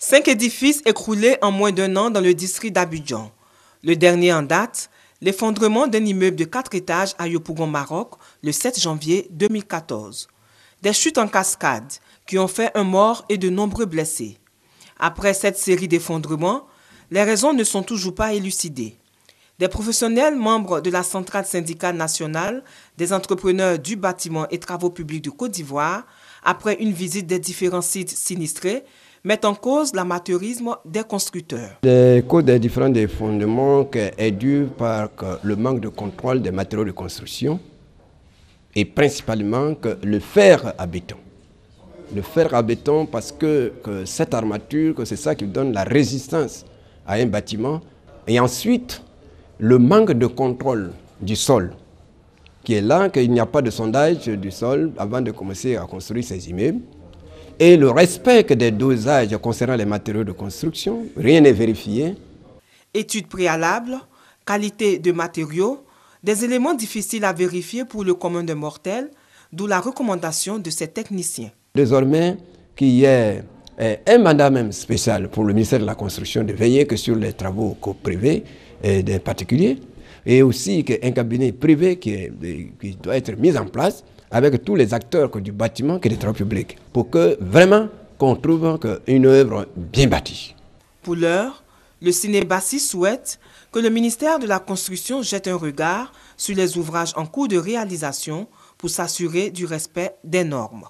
Cinq édifices écroulés en moins d'un an dans le district d'Abidjan. Le dernier en date, l'effondrement d'un immeuble de quatre étages à Yopougon, Maroc, le 7 janvier 2014. Des chutes en cascade qui ont fait un mort et de nombreux blessés. Après cette série d'effondrements, les raisons ne sont toujours pas élucidées. Des professionnels membres de la centrale syndicale nationale des entrepreneurs du bâtiment et travaux publics de Côte d'Ivoire, après une visite des différents sites sinistrés, mettent en cause l'amateurisme des constructeurs. Les causes des différents fondements est dû par le manque de contrôle des matériaux de construction et principalement le fer à béton. Le fer à béton parce que, cette armature, que c'est ça qui donne la résistance à un bâtiment. Et ensuite, le manque de contrôle du sol, qui est là, qu'il n'y a pas de sondage du sol avant de commencer à construire ces immeubles et le respect des dosages concernant les matériaux de construction, rien n'est vérifié. Études préalables, qualité de matériaux, des éléments difficiles à vérifier pour le commun des mortels, d'où la recommandation de ces techniciens. Désormais, qu'il y ait eh, un mandat même spécial pour le ministère de la Construction de veiller que sur les travaux privés et des particuliers, et aussi qu'un cabinet privé qui doit être mis en place avec tous les acteurs du bâtiment et des travaux publics pour que vraiment qu'on trouve une œuvre bien bâtie. Pour l'heure, le Cinébassi souhaite que le ministère de la Construction jette un regard sur les ouvrages en cours de réalisation pour s'assurer du respect des normes.